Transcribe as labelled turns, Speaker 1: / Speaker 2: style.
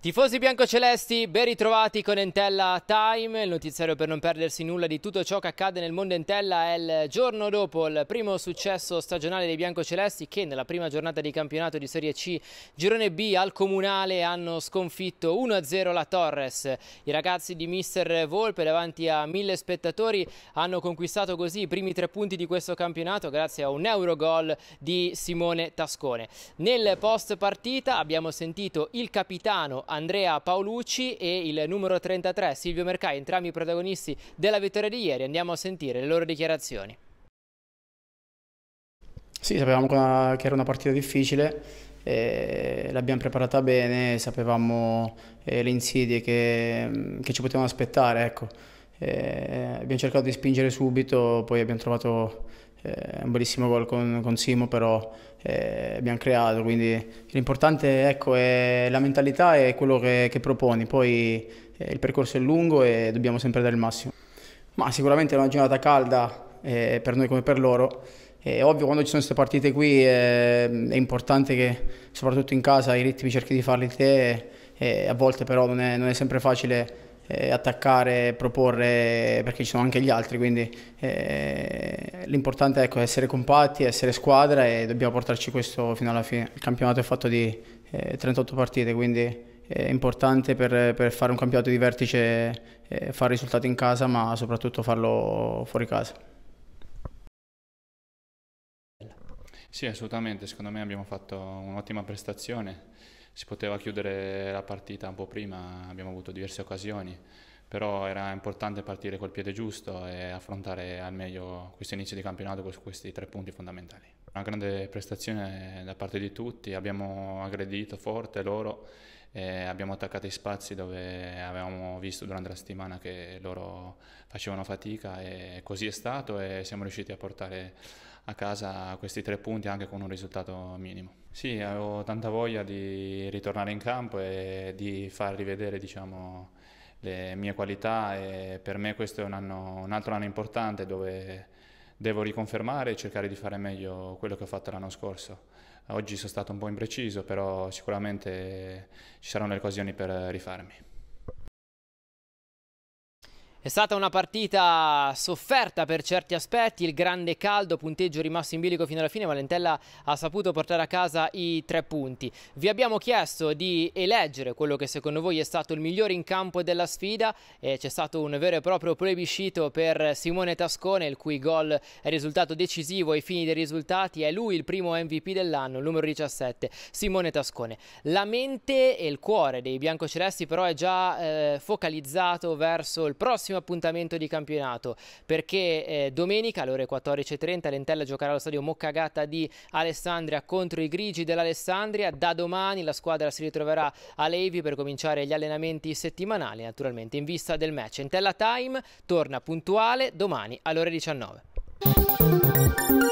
Speaker 1: Tifosi biancocelesti, ben ritrovati con Entella Time, il notiziario per non perdersi nulla di tutto ciò che accade nel mondo Entella è il giorno dopo il primo successo stagionale dei biancocelesti che nella prima giornata di campionato di Serie C Girone B al Comunale hanno sconfitto 1-0 la Torres. I ragazzi di Mister Volpe davanti a mille spettatori hanno conquistato così i primi tre punti di questo campionato grazie a un Eurogol di Simone Tascone. Nel post partita abbiamo sentito il capitano Andrea Paolucci e il numero 33 Silvio Mercai, entrambi i protagonisti della vittoria di ieri. Andiamo a sentire le loro dichiarazioni.
Speaker 2: Sì, sapevamo che era una partita difficile, eh, l'abbiamo preparata bene, sapevamo eh, le insidie che, mm, che, ci potevano aspettare, ecco. eh, abbiamo cercato di spingere subito, poi abbiamo trovato eh, un bellissimo gol con, con Simo, però eh, abbiamo creato, quindi l'importante ecco, è la mentalità e quello che, che proponi, poi eh, il percorso è lungo e dobbiamo sempre dare il massimo. Ma sicuramente è una giornata calda eh, per noi come per loro, eh, è ovvio quando ci sono queste partite qui è, eh, è importante che soprattutto in casa i ritmi cerchi di farli te, e, e a volte però non è, non è sempre facile attaccare, proporre, perché ci sono anche gli altri, quindi eh, l'importante ecco, è essere compatti, essere squadra e dobbiamo portarci questo fino alla fine. Il campionato è fatto di eh, 38 partite, quindi è importante per, per, fare un campionato di vertice, eh, fare risultati in casa, ma soprattutto farlo fuori casa.
Speaker 3: Sì, assolutamente, secondo me abbiamo fatto un'ottima prestazione, si poteva chiudere la partita un po' prima, abbiamo avuto diverse occasioni però era importante partire col piede giusto e affrontare al meglio questo inizio di campionato con questi tre punti fondamentali. Una grande prestazione da parte di tutti, abbiamo aggredito forte loro e abbiamo attaccato i spazi dove avevamo visto durante la settimana che loro facevano fatica e così è stato e siamo riusciti a portare a casa questi tre punti anche con un risultato minimo. Sì, avevo tanta voglia di ritornare in campo e di far rivedere diciamo, le mie qualità e per me questo è un, anno, un altro anno importante dove devo riconfermare e cercare di fare meglio quello che ho fatto l'anno scorso. Oggi sono stato un po' impreciso, però sicuramente ci saranno le occasioni per rifarmi.
Speaker 1: È stata una partita sofferta per certi aspetti, il grande caldo, punteggio rimasto in bilico fino alla fine, Valentella ha saputo portare a casa i tre punti. Vi abbiamo chiesto di eleggere quello che secondo voi è stato il migliore in campo della sfida e c'è stato un vero e proprio plebiscito per Simone Tascone, il cui gol è risultato decisivo ai fini dei risultati, è lui il primo MVP dell'anno, il numero 17, Simone Tascone. La mente e il cuore dei biancocelesti però è già eh, focalizzato verso il prossimo prossimo appuntamento di campionato perché eh, domenica alle ore 14.30 Lentella giocherà allo stadio Moccagata di Alessandria contro i Grigi dell'Alessandria. Da domani la squadra si ritroverà a Levi per cominciare gli allenamenti settimanali naturalmente in vista del match. Lentella Time torna puntuale domani alle ore 19.